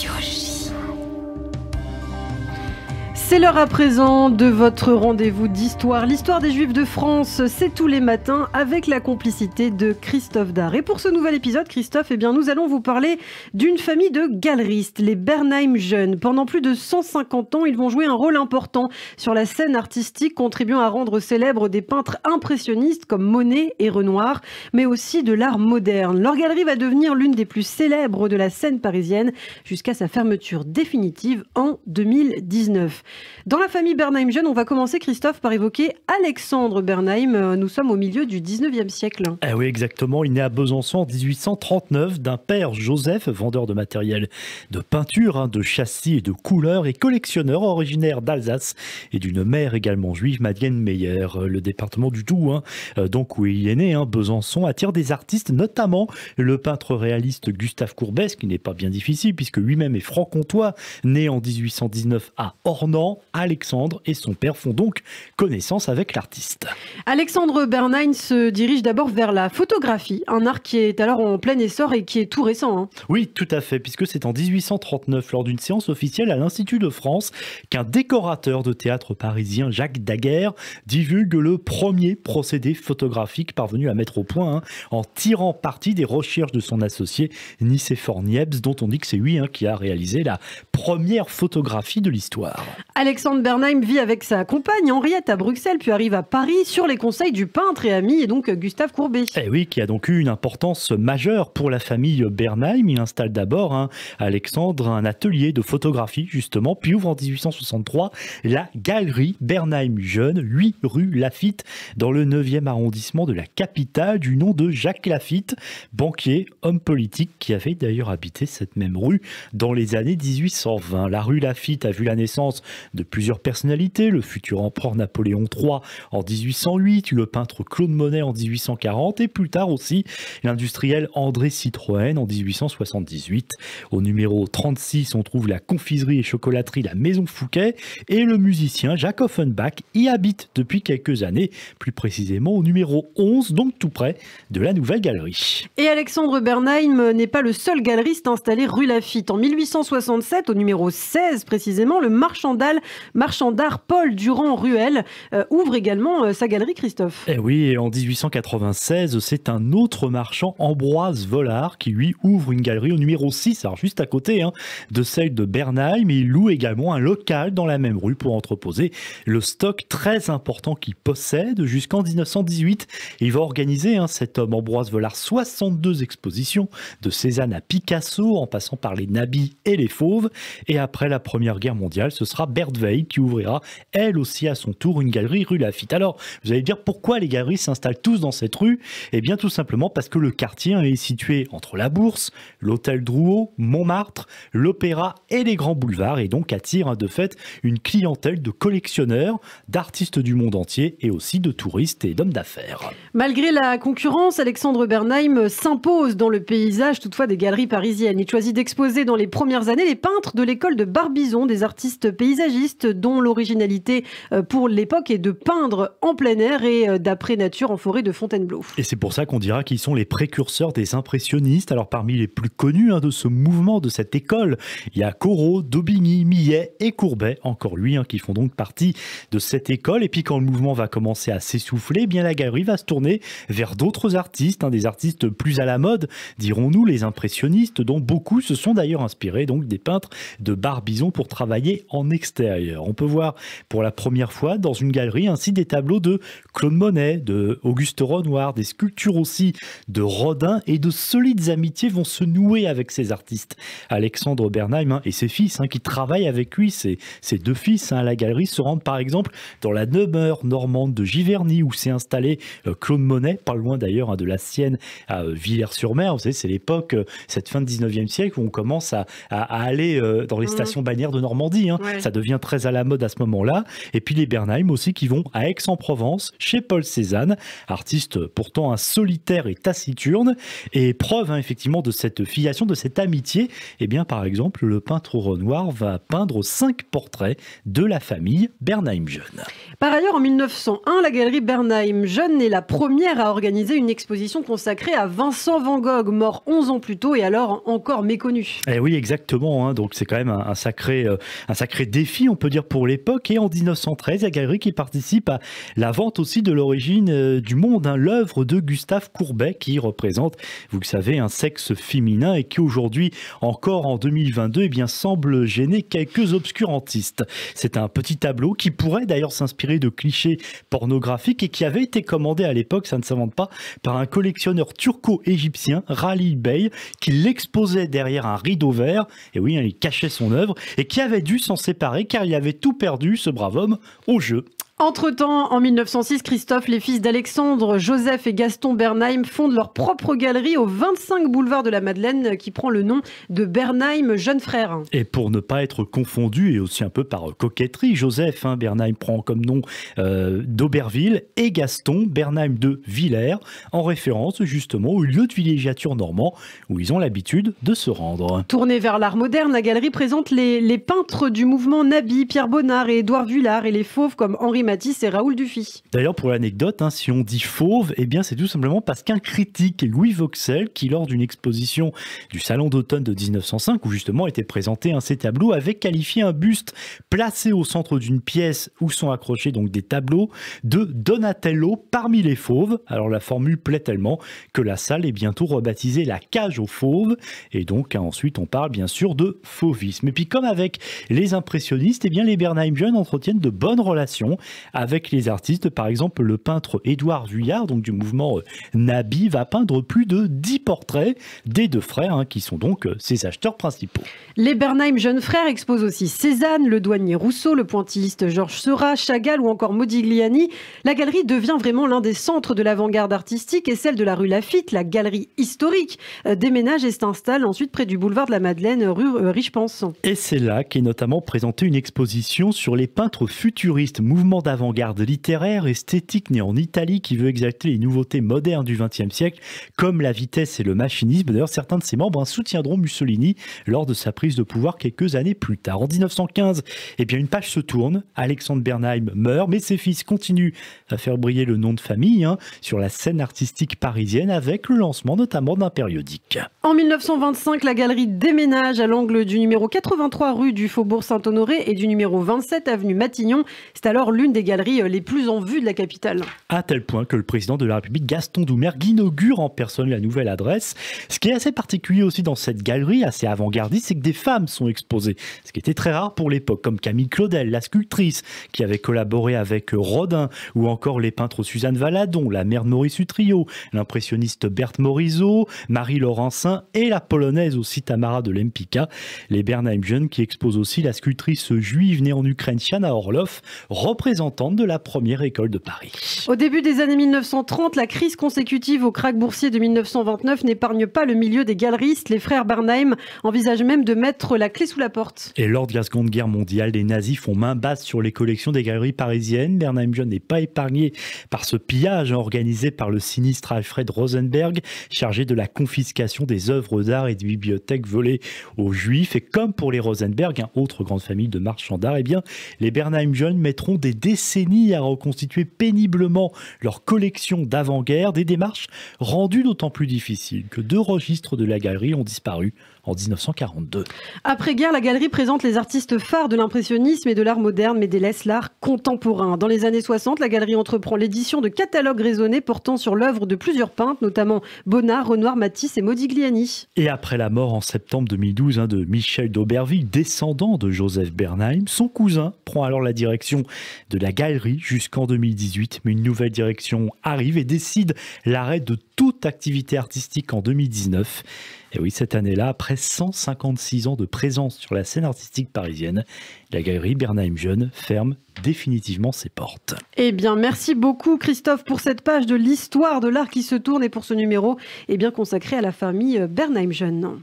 就是。C'est l'heure à présent de votre rendez-vous d'histoire. L'histoire des Juifs de France, c'est tous les matins avec la complicité de Christophe Dard. Et pour ce nouvel épisode, Christophe, eh bien, nous allons vous parler d'une famille de galeristes, les Bernheim Jeunes. Pendant plus de 150 ans, ils vont jouer un rôle important sur la scène artistique, contribuant à rendre célèbres des peintres impressionnistes comme Monet et Renoir, mais aussi de l'art moderne. Leur galerie va devenir l'une des plus célèbres de la scène parisienne jusqu'à sa fermeture définitive en 2019. Dans la famille Bernheim jeune, on va commencer, Christophe, par évoquer Alexandre Bernheim. Euh, nous sommes au milieu du 19e siècle. Ah oui, exactement. Il est né à Besançon en 1839 d'un père, Joseph, vendeur de matériel de peinture, hein, de châssis et de couleurs et collectionneur originaire d'Alsace et d'une mère également juive, Madeleine Meyer. Euh, le département du Doubs, hein. euh, donc où il est né, hein, Besançon, attire des artistes, notamment le peintre réaliste Gustave Courbet, qui n'est pas bien difficile puisque lui-même est franc-comtois, né en 1819 à Ornans. Alexandre et son père font donc connaissance avec l'artiste. Alexandre Bernheim se dirige d'abord vers la photographie, un art qui est alors en plein essor et qui est tout récent. Hein. Oui, tout à fait, puisque c'est en 1839, lors d'une séance officielle à l'Institut de France, qu'un décorateur de théâtre parisien, Jacques Daguerre, divulgue le premier procédé photographique parvenu à mettre au point, hein, en tirant parti des recherches de son associé Nicéphore Niebs, dont on dit que c'est lui hein, qui a réalisé la première photographie de l'histoire. Alexandre Bernheim vit avec sa compagne Henriette à Bruxelles, puis arrive à Paris sur les conseils du peintre et ami, donc euh, Gustave Courbet. Eh oui, qui a donc eu une importance majeure pour la famille Bernheim. Il installe d'abord, hein, Alexandre, un atelier de photographie, justement, puis ouvre en 1863 la galerie Bernheim Jeune, 8 rue Lafitte, dans le 9e arrondissement de la capitale, du nom de Jacques Lafitte, banquier, homme politique, qui avait d'ailleurs habité cette même rue dans les années 1820. La rue Lafitte a vu la naissance de plusieurs personnalités, le futur empereur Napoléon III en 1808, le peintre Claude Monet en 1840 et plus tard aussi l'industriel André Citroën en 1878. Au numéro 36, on trouve la confiserie et chocolaterie La Maison Fouquet et le musicien Jacques Offenbach y habite depuis quelques années, plus précisément au numéro 11, donc tout près de la nouvelle galerie. Et Alexandre Bernheim n'est pas le seul galeriste installé rue Lafitte. En 1867, au numéro 16 précisément, le marchandage Marchand d'art Paul Durand-Ruel euh, ouvre également euh, sa galerie, Christophe. Eh et oui, en 1896, c'est un autre marchand, Ambroise Vollard, qui lui ouvre une galerie au numéro 6, juste à côté hein, de celle de Bernheim, mais il loue également un local dans la même rue pour entreposer le stock très important qu'il possède jusqu'en 1918. Il va organiser, hein, cet homme Ambroise Vollard, 62 expositions de Cézanne à Picasso, en passant par les nabis et les fauves. Et après la Première Guerre mondiale, ce sera veille qui ouvrira elle aussi à son tour une galerie rue Lafitte. Alors, vous allez dire pourquoi les galeries s'installent tous dans cette rue Eh bien tout simplement parce que le quartier est situé entre la Bourse, l'hôtel Drouot, Montmartre, l'Opéra et les grands boulevards et donc attire hein, de fait une clientèle de collectionneurs, d'artistes du monde entier et aussi de touristes et d'hommes d'affaires. Malgré la concurrence, Alexandre Bernheim s'impose dans le paysage toutefois des galeries parisiennes. Il choisit d'exposer dans les premières années les peintres de l'école de Barbizon, des artistes paysagistes dont l'originalité euh, pour l'époque est de peindre en plein air et euh, d'après nature en forêt de Fontainebleau. Et c'est pour ça qu'on dira qu'ils sont les précurseurs des impressionnistes. Alors parmi les plus connus hein, de ce mouvement, de cette école, il y a Corot, Daubigny, Millet et Courbet, encore lui, hein, qui font donc partie de cette école. Et puis quand le mouvement va commencer à s'essouffler, eh bien la galerie va se tourner vers d'autres artistes, hein, des artistes plus à la mode, dirons-nous les impressionnistes, dont beaucoup se sont d'ailleurs inspirés donc des peintres de Barbizon pour travailler en extérieur. On peut voir pour la première fois dans une galerie ainsi des tableaux de Claude Monet, de Auguste Renoir, des sculptures aussi de Rodin et de solides amitiés vont se nouer avec ces artistes. Alexandre Bernheim hein, et ses fils hein, qui travaillent avec lui, ses, deux fils hein, à la galerie se rendent par exemple dans la demeure normande de Giverny où s'est installé euh, Claude Monet, pas loin d'ailleurs de la sienne à euh, Villers-sur-Mer. Vous savez, c'est l'époque, euh, cette fin du 19e siècle où on commence à, aller dans les mmh. stations bannières de Normandie. Ça devient très à la mode à ce moment-là. Et puis les Bernheim aussi qui vont à Aix-en-Provence, chez Paul Cézanne, artiste pourtant un solitaire et taciturne. Et preuve hein, effectivement de cette filiation, de cette amitié, eh bien par exemple le peintre Renoir va peindre cinq portraits de la famille Bernheim jeune. Par ailleurs, en 1901, la galerie Bernheim jeune est la première à organiser une exposition consacrée à Vincent Van Gogh, mort 11 ans plus tôt et alors encore méconnu. Eh oui, exactement. Hein. donc c'est quand même un, sacré, euh, un sacré défi on peut dire, pour l'époque. Et en 1913, il y a Galerie qui participe à la vente aussi de l'origine euh, du monde, hein, l'œuvre de Gustave Courbet qui représente, vous le savez, un sexe féminin et qui aujourd'hui, encore en 2022, et eh bien, semble gêner quelques obscurantistes. C'est un petit tableau qui pourrait d'ailleurs s'inspirer de clichés pornographiques et qui avait été commandé à l'époque, ça ne s'invente pas, par un collectionneur turco-égyptien, Rali Bey, qui l'exposait derrière un rideau vert, et oui, hein, il cachait son œuvre, et qui avait dû s'en séparer car il avait tout perdu, ce brave homme, au jeu. Entre-temps, en 1906, Christophe, les fils d'Alexandre, Joseph et Gaston Bernheim fondent leur propre galerie au 25 boulevard de la Madeleine qui prend le nom de Bernheim Jeune Frère. Et pour ne pas être confondu et aussi un peu par coquetterie, Joseph hein, Bernheim prend comme nom euh, d'Auberville et Gaston Bernheim de Villers en référence justement au lieu de villégiature normand où ils ont l'habitude de se rendre. Tournée vers l'art moderne, la galerie présente les, peintres du mouvement Nabi, Pierre Bonnard et Édouard Vuillard et les fauves comme Henri c'est Raoul Dufy. D'ailleurs, pour l'anecdote, hein, si on dit fauve, eh bien c'est tout simplement parce qu'un critique, Louis Vauxel, qui lors d'une exposition du Salon d'automne de 1905, où justement étaient présentés ces tableaux, avait qualifié un buste placé au centre d'une pièce où sont accrochés donc des tableaux de Donatello parmi les fauves. Alors la formule plaît tellement que la salle est bientôt rebaptisée la cage aux fauves. Et donc hein, ensuite on parle bien sûr de fauvisme. Et puis comme avec les impressionnistes, eh bien les Bernheim jeunes entretiennent de bonnes relations avec les artistes. Par exemple, le peintre Édouard Vuillard, donc du mouvement euh, Nabi, va peindre plus de 10 portraits des deux frères, hein, qui sont donc euh, ses acheteurs principaux. Les Bernheim Jeunes Frères exposent aussi Cézanne, le douanier Rousseau, le pointilliste Georges Seurat, Chagall ou encore Modigliani. La galerie devient vraiment l'un des centres de l'avant-garde artistique et celle de la rue Lafitte, la galerie historique, euh, déménage et s'installe ensuite près du boulevard de la Madeleine, rue Richepenson. Et c'est là qu'est notamment présentée une exposition sur les peintres futuristes, mouvement d'avant-garde littéraire, esthétique né en Italie qui veut exacter les nouveautés modernes du XXe siècle, comme la vitesse et le machinisme. D'ailleurs, certains de ses membres soutiendront Mussolini lors de sa prise de pouvoir quelques années plus tard. En 1915, et eh bien, une page se tourne. Alexandre Bernheim meurt, mais ses fils continuent à faire briller le nom de famille hein, sur la scène artistique parisienne avec le lancement notamment d'un périodique. En 1925, la galerie déménage à l'angle du numéro 83 rue du Faubourg Saint-Honoré et du numéro 27 avenue Matignon. C'est alors l'une des galeries euh, les plus en vue de la capitale. À tel point que le président de la République, Gaston Doumergue, inaugure en personne la nouvelle adresse. Ce qui est assez particulier aussi dans cette galerie, assez avant-gardiste, c'est que des femmes sont exposées, ce qui était très rare pour l'époque, comme Camille Claudel, la sculptrice, qui avait collaboré avec euh, Rodin, ou encore les peintres Suzanne Valadon, la mère de Maurice Utrio, l'impressionniste Berthe Morisot, Marie Laurencin et la polonaise aussi Tamara de Lempicka, les Bernheim jeunes qui exposent aussi la sculptrice juive née en Ukraine, Shana Orloff, représentent représentante de la première école de Paris. Au début des années 1930, la crise consécutive au krach boursier de 1929 n'épargne pas le milieu des galeristes. Les frères Barnheim envisagent même de mettre la clé sous la porte. Et lors de la Seconde Guerre mondiale, les nazis font main basse sur les collections des galeries parisiennes. Bernheim Jeune n'est pas épargné par ce pillage organisé par le sinistre Alfred Rosenberg, chargé de la confiscation des œuvres d'art et des bibliothèques volées aux Juifs. Et comme pour les Rosenberg, hein, autre grande famille de marchands d'art, eh bien, les Bernheim Jeunes mettront des décennies à reconstituer péniblement leur collection d'avant-guerre, des démarches rendues d'autant plus difficiles que deux registres de la galerie ont disparu 1942. Après-guerre, la galerie présente les artistes phares de l'impressionnisme et de l'art moderne, mais délaisse l'art contemporain. Dans les années 60, la galerie entreprend l'édition de catalogues raisonnés portant sur l'œuvre de plusieurs peintres, notamment Bonnard, Renoir, Matisse et Modigliani. Et après la mort en septembre 2012 hein, de Michel d'Auberville, descendant de Joseph Bernheim, son cousin prend alors la direction de la galerie jusqu'en 2018, mais une nouvelle direction arrive et décide l'arrêt de tout activité artistique en 2019. Et oui, cette année-là, après 156 ans de présence sur la scène artistique parisienne, la galerie Bernheim Jeune ferme définitivement ses portes. Eh bien, merci beaucoup Christophe pour cette page de l'histoire de l'art qui se tourne et pour ce numéro eh bien, consacré à la famille Bernheim Jeune.